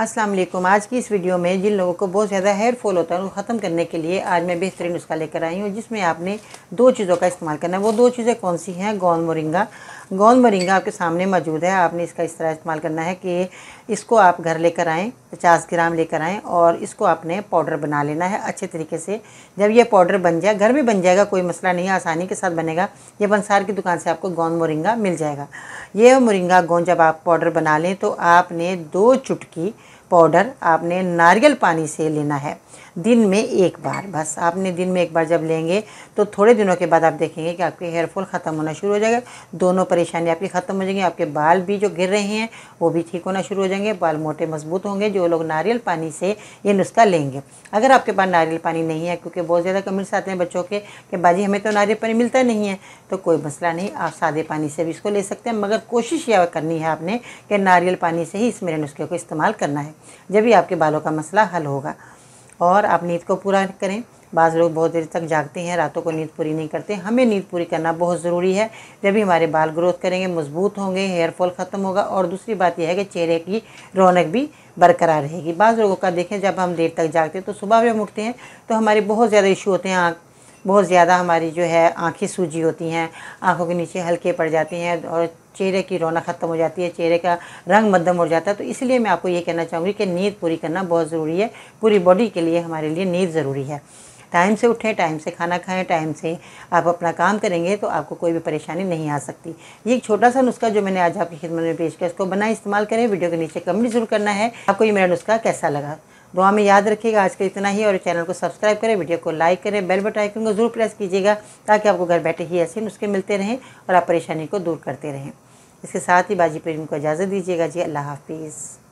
अस्सलाम वालेकुम आज की इस वीडियो में जिन लोगों को बहुत ज़्यादा हेयर फॉल होता है उनको ख़त्म करने के लिए आज मैं बेहतरीन नुस्खा लेकर आई हूँ जिसमें आपने दो चीज़ों का इस्तेमाल करना है वो दो चीज़ें कौन सी हैं गोंद मोरिंगा गोंद मोरिंगा आपके सामने मौजूद है आपने इसका इस तरह इस्तेमाल करना है कि इसको आप घर लेकर आएँ पचास ग्राम लेकर आएँ और इसको आपने पाउडर बना लेना है अच्छे तरीके से जब यह पाउडर बन जाए घर में बन जाएगा कोई मसला नहीं आसानी के साथ बनेगा यह बंसार की दुकान से आपको गोंद मोरिंगा मिल जाएगा ये मोरिंगा गोंद जब आप पाउडर बना लें तो आपने दो चुटकी पाउडर आपने नारियल पानी से लेना है दिन में एक बार बस आपने दिन में एक बार जब लेंगे तो थोड़े दिनों के बाद आप देखेंगे कि आपके हेयरफॉल ख़त्म होना शुरू हो जाएगा दोनों परेशानी आपकी ख़त्म हो जाएंगी आपके बाल भी जो गिर रहे हैं वो भी ठीक होना शुरू हो जाएंगे बाल मोटे मजबूत होंगे जो लोग नारियल पानी से ये नुस्खा लेंगे अगर आपके पास नारियल पानी नहीं है क्योंकि बहुत ज़्यादा कमेंट्स आते हैं बच्चों के कि बाजी हमें तो नारियल पानी मिलता नहीं है तो कोई मसला नहीं आप सादे पानी से भी इसको ले सकते हैं मगर कोशिश यह करनी है आपने कि नारियल पानी से ही इस मेरे नुस्खे को इस्तेमाल करना है जब भी आपके बालों का मसला हल होगा और आप नींद को पूरा करें बाज़ लोग बहुत देर तक जागते हैं रातों को नींद पूरी नहीं करते हमें नींद पूरी करना बहुत ज़रूरी है जब भी हमारे बाल ग्रोथ करेंगे मजबूत होंगे हेयर फॉल ख़त्म होगा और दूसरी बात यह है कि चेहरे की रौनक भी बरकरार रहेगी बाज़ लोगों का देखें जब हम देर तक जागते हैं तो सुबह भी हम उठते हैं तो हमारे बहुत ज़्यादा इशू होते हैं आँख बहुत ज़्यादा हमारी जो है आँखें सूजी होती हैं आँखों के नीचे हल्के पड़ जाती हैं और चेहरे की रौनक ख़त्म हो जाती है चेहरे का रंग मध्यम हो जाता है तो इसलिए मैं आपको ये कहना चाहूँगी कि नींद पूरी करना बहुत ज़रूरी है पूरी बॉडी के लिए हमारे लिए नींद ज़रूरी है टाइम से उठें टाइम से खाना खाएं टाइम से आप अपना काम करेंगे तो आपको कोई भी परेशानी नहीं आ सकती ये एक छोटा सा नुस्खा जो मैंने आज आपकी खिदमत में पेश किया उसको बना इस्तेमाल करें वीडियो के नीचे कमेंट जरूर करना है आपको ये मेरा नुस्खा कैसा लगा दुआ में याद रखिएगा आज का इतना ही और चैनल को सब्सक्राइब करें वीडियो को लाइक करें बेल बटन आइकन को जरूर प्रेस कीजिएगा ताकि आपको घर बैठे ही ऐसे नुस्खे मिलते रहें और आप परेशानी को दूर करते रहें इसके साथ ही बाजी प्रेम को इजाज़त दीजिएगा जी अल्लाह हाफिज़